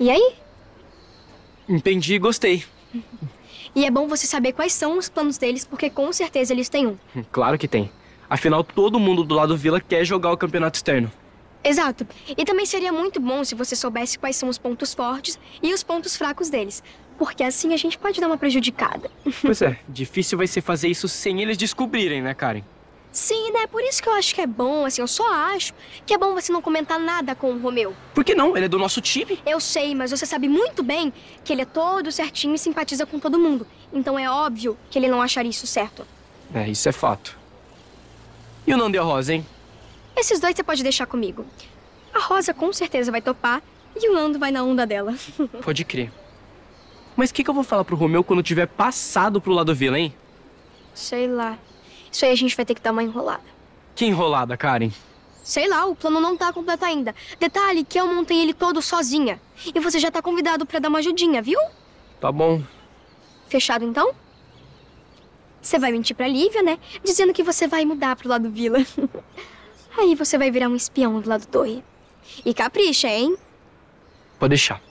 E aí? Entendi e gostei. E é bom você saber quais são os planos deles, porque com certeza eles têm um. Hum, claro que tem. Afinal, todo mundo do lado do Vila quer jogar o campeonato externo. Exato. E também seria muito bom se você soubesse quais são os pontos fortes e os pontos fracos deles. Porque assim a gente pode dar uma prejudicada. Pois é, difícil vai ser fazer isso sem eles descobrirem, né, Karen? Sim, né? Por isso que eu acho que é bom, assim, eu só acho que é bom você não comentar nada com o Romeu. Por que não? Ele é do nosso time. Eu sei, mas você sabe muito bem que ele é todo certinho e simpatiza com todo mundo. Então é óbvio que ele não acharia isso certo. É, isso é fato. E o e a Rosa, hein? Esses dois você pode deixar comigo. A Rosa com certeza vai topar e o Nando vai na onda dela. Pode crer. Mas o que, que eu vou falar pro Romeu quando tiver passado pro lado Vila, hein? Sei lá. Isso aí a gente vai ter que dar uma enrolada. Que enrolada, Karen? Sei lá, o plano não tá completo ainda. Detalhe que eu montei ele todo sozinha. E você já tá convidado pra dar uma ajudinha, viu? Tá bom. Fechado, então? Você vai mentir pra Lívia, né? Dizendo que você vai mudar pro lado Vila. Aí você vai virar um espião do lado Torre. E capricha, hein? Pode deixar.